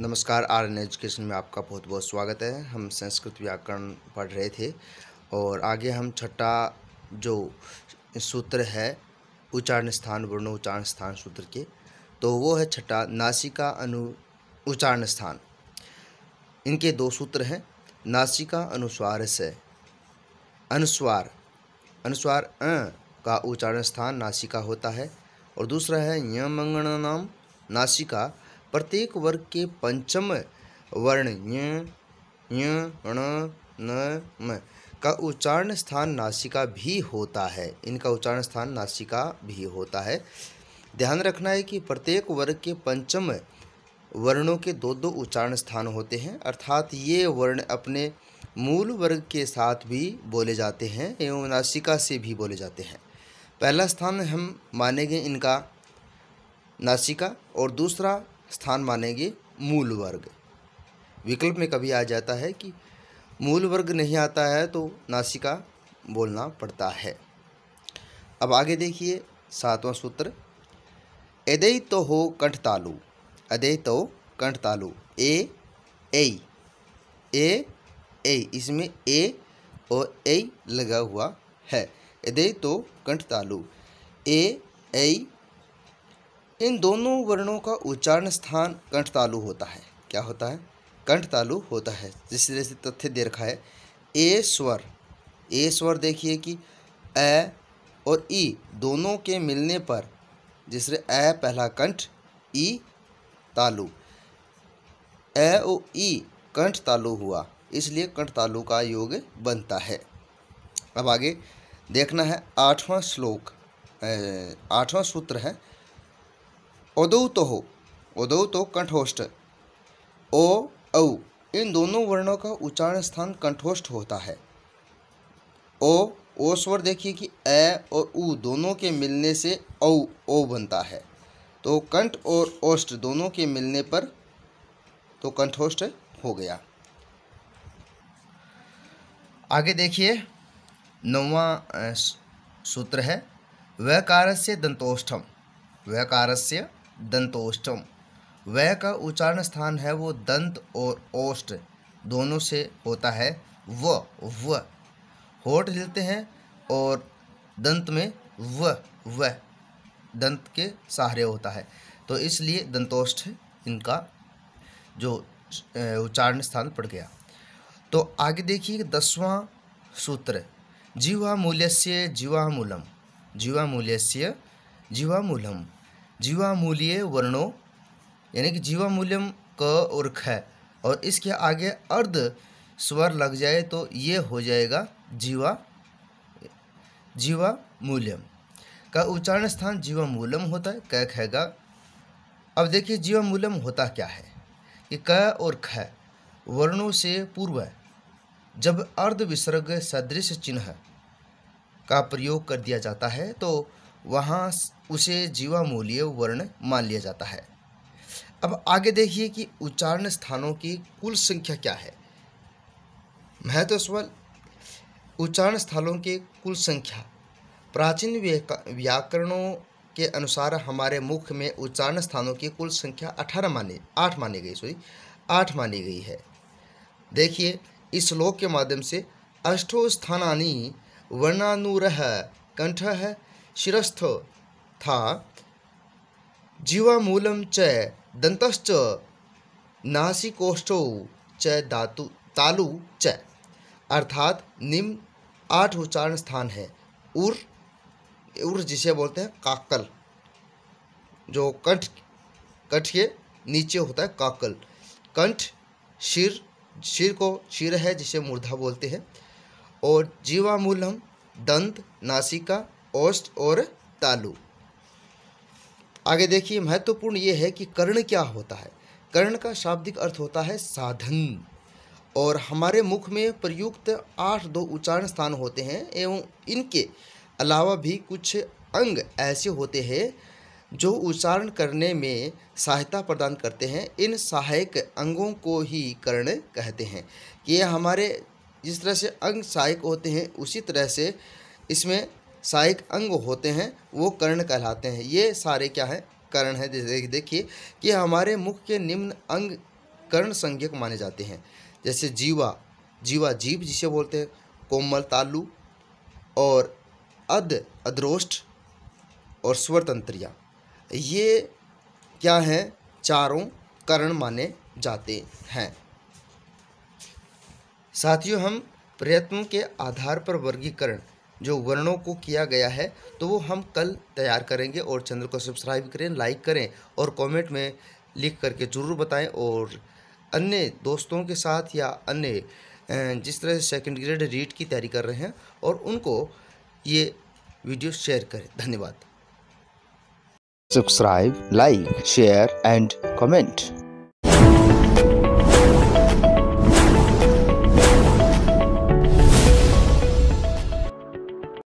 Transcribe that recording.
नमस्कार are an education में आपका बहुत बहुत स्वागत है हम संस्कृत व्याकरण पढ़ रहे थे और आगे हम छठा जो सूत्र है उच्चारण स्थान वर्ण उच्चारण स्थान सूत्र के तो वो है छठा नासिका अनु उच्चारण स्थान इनके दो सूत्र हैं नासिका अनुस्वार से अनुस्वार अनुस्वार अ का उच्चारण स्थान नासिका होता है और दूसरा है यमंगण नाम नासिका प्रत्येक वर्ग के पंचम वर्ण य ण न म का उच्चारण स्थान नासिका भी होता है इनका उच्चारण स्थान नासिका भी होता है ध्यान रखना है कि प्रत्येक वर्ग के पंचम वर्णों के दो दो उच्चारण स्थान होते हैं अर्थात ये वर्ण अपने मूल वर्ग के साथ भी बोले जाते हैं एवं नासिका से भी बोले जाते हैं पहला स्थान हम मानेंगे इनका नासिका और दूसरा स्थान मानेंगे मूल वर्ग विकल्प में कभी आ जाता है कि मूल वर्ग नहीं आता है तो नासिका बोलना पड़ता है अब आगे देखिए सातवां सूत्र एदय तो हो कंठ तालु अदय तो कंठ तालु ए ए ए ए इसमें ए और ए लगा हुआ है एदय तो कंठ तालु ए ए इन दोनों वर्णों का उच्चारण स्थान कंठ तालु होता है क्या होता है कंठ तालु होता है जिस तरह से तथ्य दे रखा है ए स्वर ए स्वर देखिए कि ए और ई दोनों के मिलने पर जिस ए पहला कंठ ई तालु ए ओ ई कंठ तालु हुआ इसलिए कंठ तालु का योग बनता है अब आगे देखना है आठवां श्लोक आठवां सूत्र है औदौत तो हो औदौत तो कंठोष्ठ ओ औ इन दोनों वर्णों का उच्चारण स्थान कंठोष्ठ होता है ओ ओ स्वर देखिए कि ए और उ दोनों के मिलने से औ ओ बनता है तो कंठ और ओष्ठ दोनों के मिलने पर तो कंठोष्ठ हो गया आगे देखिए नौवा सूत्र है वकार से दंतोष्ठम वकार से दंतोष्टम वह का उच्चारण स्थान है वो दंत और ओष्ट दोनों से होता है व व होठ हिलते हैं और दंत में व व दंत के सहारे होता है तो इसलिए दंतोष्ठ इनका जो उच्चारण स्थान पड़ गया तो आगे देखिए दसवां सूत्र जीवामूल्य से जीवामूलम जीवामूल्य से जीवामूलम जीवामूल्य वर्णों यानी कि जीवामूल्यम क और ख और इसके आगे अर्ध स्वर लग जाए तो ये हो जाएगा जीवा जीवामूल्यम का उच्चारण स्थान जीवामूलम होता है क खेगा अब देखिए जीवामूलम होता क्या है कि क और ख वर्णों से पूर्व जब अर्ध विसर्ग सदृश चिन्ह का प्रयोग कर दिया जाता है तो वहाँ उसे जीवामूल्य वर्ण मान लिया जाता है अब आगे देखिए कि उच्चारण स्थानों की कुल संख्या क्या है महत्व सवाल उच्चारण स्थलों की कुल संख्या प्राचीन व्याकरणों के अनुसार हमारे मुख में उच्चारण स्थानों की कुल संख्या अठारह मानी आठ मानी गई सॉरी आठ मानी गई है देखिए इस श्लोक के माध्यम से अष्टो स्थानी वर्णानुरह कंठ है शिरस्थ था जीवामूल च दंत नासिकोष्ठ च तालु च अर्थात निम्न आठ उच्चारण स्थान है उर उर जिसे बोलते हैं काकल जो कंठ कंठ के नीचे होता है काकल कंठ शिर शिर को शिर है जिसे मूर्धा बोलते हैं और जीवामूलम दंत नासिका ओष्ट और तालु आगे देखिए महत्वपूर्ण ये है कि कर्ण क्या होता है कर्ण का शाब्दिक अर्थ होता है साधन और हमारे मुख में प्रयुक्त आठ दो उच्चारण स्थान होते हैं एवं इनके अलावा भी कुछ अंग ऐसे होते हैं जो उच्चारण करने में सहायता प्रदान करते हैं इन सहायक अंगों को ही कर्ण कहते हैं ये हमारे जिस तरह से अंग सहायक होते हैं उसी तरह से इसमें सहायक अंग होते हैं वो कर्ण कहलाते हैं ये सारे क्या हैं कर्ण है देखिए कि हमारे मुख के निम्न अंग कर्ण संज्ञक माने जाते हैं जैसे जीवा जीवा जीव जिसे बोलते हैं कोमल तालु और अध अद, और स्वरतंत्रिया ये क्या हैं चारों कर्ण माने जाते हैं साथियों हम प्रयत्नों के आधार पर वर्गीकरण जो वर्णों को किया गया है तो वो हम कल तैयार करेंगे और चैनल को सब्सक्राइब करें लाइक करें और कमेंट में लिख करके ज़रूर बताएं और अन्य दोस्तों के साथ या अन्य जिस तरह से सेकेंड ग्रेड रीट की तैयारी कर रहे हैं और उनको ये वीडियो शेयर करें धन्यवाद subscribe like share and comment